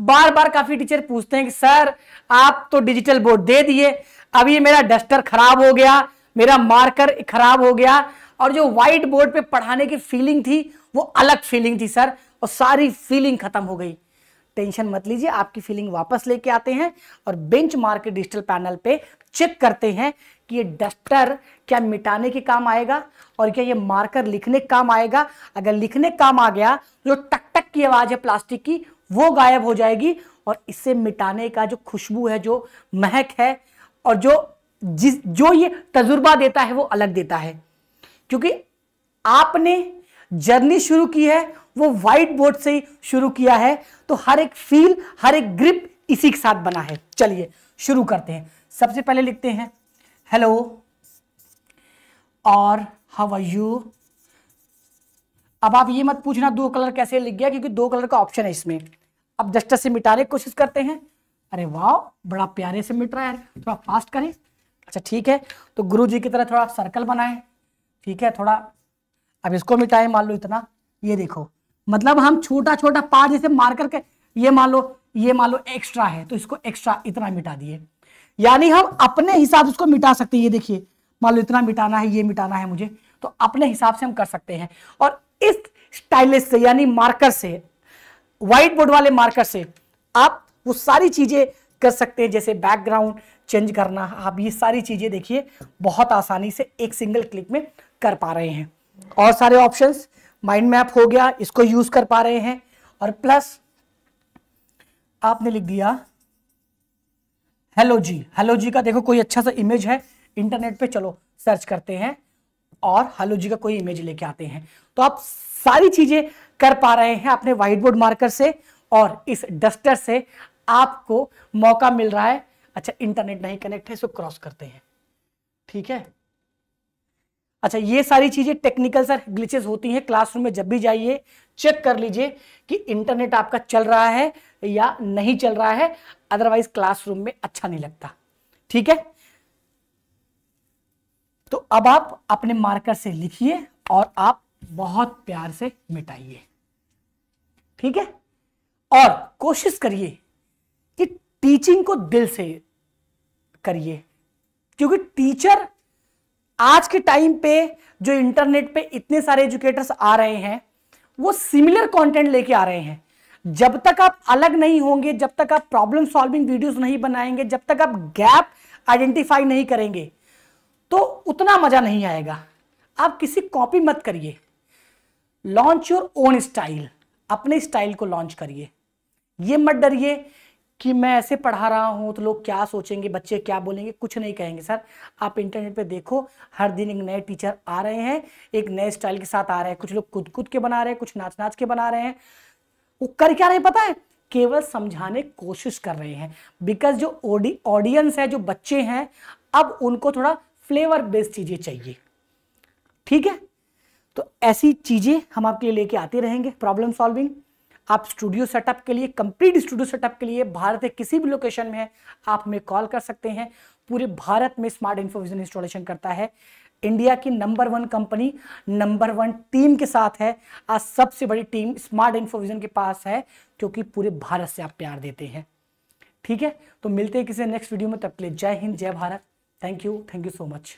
बार बार काफी टीचर पूछते हैं कि सर आप तो डिजिटल बोर्ड दे दिए अभी मेरा डस्टर खराब हो गया मेरा मार्कर खराब हो गया और जो व्हाइट बोर्ड पे पढ़ाने की फीलिंग थी वो अलग फीलिंग थी सर और सारी फीलिंग खत्म हो गई टेंशन मत लीजिए आपकी फीलिंग वापस लेके आते हैं और बेंच मार्क डिजिटल पैनल पे चेक करते हैं कि ये डस्टर क्या मिटाने के काम आएगा और क्या ये मार्कर लिखने काम आएगा अगर लिखने काम आ गया जो टक टक की आवाज है प्लास्टिक की वो गायब हो जाएगी और इसे मिटाने का जो खुशबू है जो महक है और जो जिस जो ये तजुर्बा देता है वो अलग देता है क्योंकि आपने जर्नी शुरू की है वो वाइट बोर्ड से ही शुरू किया है तो हर एक फील हर एक ग्रिप इसी के साथ बना है चलिए शुरू करते हैं सबसे पहले लिखते हैं हेलो और हाउ आर यू अब आप ये मत पूछना दो कलर कैसे लिख गया क्योंकि दो कलर का ऑप्शन है इसमें अब जस्टर से मिटाने की कोशिश करते हैं अरे वाह बड़ा प्यारे से मिट रहा है थोड़ा फास्ट करें अच्छा ठीक है तो गुरु जी की तरह थोड़ा सर्कल बनाए ठीक है थोड़ा अब इसको मिटाए मान लो इतना ये देखो मतलब हम छोटा छोटा पार्ट जैसे मार करके ये मान लो ये मान लो एक्स्ट्रा है तो इसको एक्स्ट्रा इतना मिटा दिए यानी हम अपने हिसाब से उसको मिटा सकते हैं ये देखिए मान लो इतना मिटाना है ये मिटाना है मुझे तो अपने हिसाब से हम कर सकते हैं और इस स्टाइलिस से यानी मार्कर से व्हाइट बोर्ड वाले मार्कर से आप वो सारी चीज़ें कर सकते हैं जैसे बैकग्राउंड चेंज करना आप ये सारी चीज़ें देखिए बहुत आसानी से एक सिंगल क्लिक में कर पा रहे हैं और सारे ऑप्शंस माइंड मैप हो गया इसको यूज़ कर पा रहे हैं और प्लस आपने लिख दिया हेलो जी हेलो जी का देखो कोई अच्छा सा इमेज है इंटरनेट पे चलो सर्च करते हैं और हेलो जी का कोई इमेज लेके आते हैं तो आप सारी चीज़ें कर पा रहे हैं अपने व्हाइट बोर्ड मार्कर से और इस डस्टर से आपको मौका मिल रहा है अच्छा इंटरनेट नहीं कनेक्ट है इसको क्रॉस करते हैं ठीक है अच्छा ये सारी चीजें टेक्निकल सर ग्लिचेस होती हैं क्लासरूम में जब भी जाइए चेक कर लीजिए कि इंटरनेट आपका चल रहा है या नहीं चल रहा है अदरवाइज क्लासरूम में अच्छा नहीं लगता ठीक है तो अब आप अपने मार्कर से लिखिए और आप बहुत प्यार से मिटाइए ठीक है और कोशिश करिए कि टीचिंग को दिल से करिए क्योंकि टीचर आज के टाइम पे जो इंटरनेट पे इतने सारे एजुकेटर्स आ रहे हैं वो सिमिलर कंटेंट लेके आ रहे हैं जब तक आप अलग नहीं होंगे जब तक आप प्रॉब्लम सॉल्विंग वीडियोस नहीं बनाएंगे जब तक आप गैप आइडेंटिफाई नहीं करेंगे तो उतना मज़ा नहीं आएगा आप किसी कॉपी मत करिए लॉन्च योर ओन स्टाइल अपने स्टाइल को लॉन्च करिए ये मत डरिए कि मैं ऐसे पढ़ा रहा हूँ तो लोग क्या सोचेंगे बच्चे क्या बोलेंगे कुछ नहीं कहेंगे सर आप इंटरनेट पे देखो हर दिन एक नए टीचर आ रहे हैं एक नए स्टाइल के साथ आ रहे हैं कुछ लोग कूद कूद के बना रहे हैं कुछ नाच नाच के बना रहे हैं वो कर क्या रहे पता है केवल समझाने कोशिश कर रहे हैं बिकॉज जो ऑडियंस है जो बच्चे हैं अब उनको थोड़ा फ्लेवर बेस्ड चीज़ें चाहिए ठीक है तो ऐसी चीज़ें हम आपके लिए लेके आते रहेंगे प्रॉब्लम सॉल्विंग आप स्टूडियो सेटअप के लिए कंप्लीट स्टूडियो सेटअप के लिए भारत के किसी भी लोकेशन में है आप हमें कॉल कर सकते हैं पूरे भारत में स्मार्ट इंफोविजन इंस्टॉलेशन करता है इंडिया की number one company number one team के साथ है आज सबसे बड़ी टीम स्मार्ट इंफोविजन के पास है क्योंकि पूरे भारत से आप प्यार देते हैं ठीक है तो मिलते हैं किसी नेक्स्ट वीडियो में तब के लिए जय हिंद जय Bharat thank you thank you so much